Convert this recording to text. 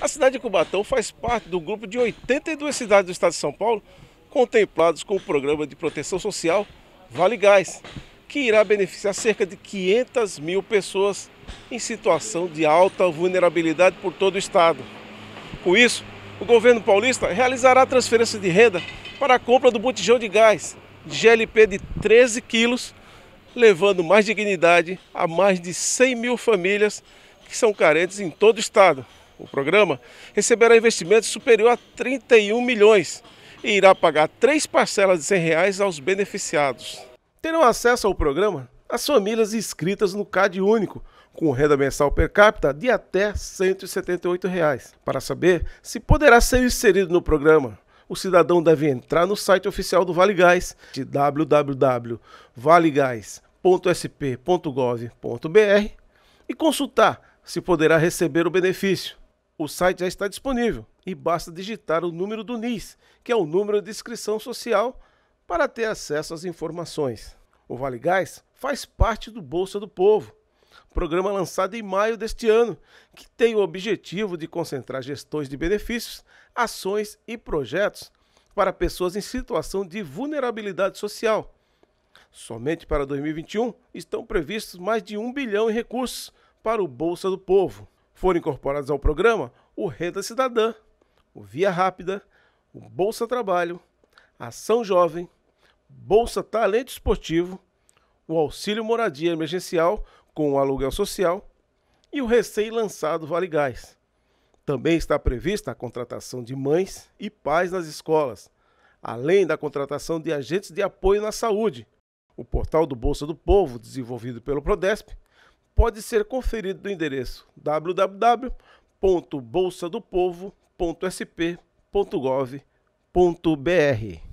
A cidade de Cubatão faz parte do grupo de 82 cidades do estado de São Paulo contemplados com o programa de proteção social Vale Gás, que irá beneficiar cerca de 500 mil pessoas em situação de alta vulnerabilidade por todo o estado. Com isso, o governo paulista realizará transferência de renda para a compra do botijão de gás, de GLP de 13 quilos, levando mais dignidade a mais de 100 mil famílias que são carentes em todo o estado o programa, receberá investimento superior a 31 milhões e irá pagar três parcelas de 100 reais aos beneficiados. Terão acesso ao programa as famílias inscritas no CAD Único, com renda mensal per capita de até R$ 178. Reais. Para saber se poderá ser inserido no programa, o cidadão deve entrar no site oficial do Vale Gás, de www.valegás.sp.gov.br e consultar se poderá receber o benefício. O site já está disponível e basta digitar o número do NIS, que é o número de inscrição social, para ter acesso às informações. O Vale Gás faz parte do Bolsa do Povo, programa lançado em maio deste ano, que tem o objetivo de concentrar gestões de benefícios, ações e projetos para pessoas em situação de vulnerabilidade social. Somente para 2021 estão previstos mais de um bilhão em recursos para o Bolsa do Povo foram incorporados ao programa o Renda Cidadã, o Via Rápida, o Bolsa Trabalho, Ação Jovem, Bolsa Talento Esportivo, o Auxílio Moradia Emergencial com o aluguel social e o recém-lançado Vale Gás. Também está prevista a contratação de mães e pais nas escolas, além da contratação de agentes de apoio na saúde. O portal do Bolsa do Povo, desenvolvido pelo Prodesp, pode ser conferido no endereço www.bolsadopovo.sp.gov.br.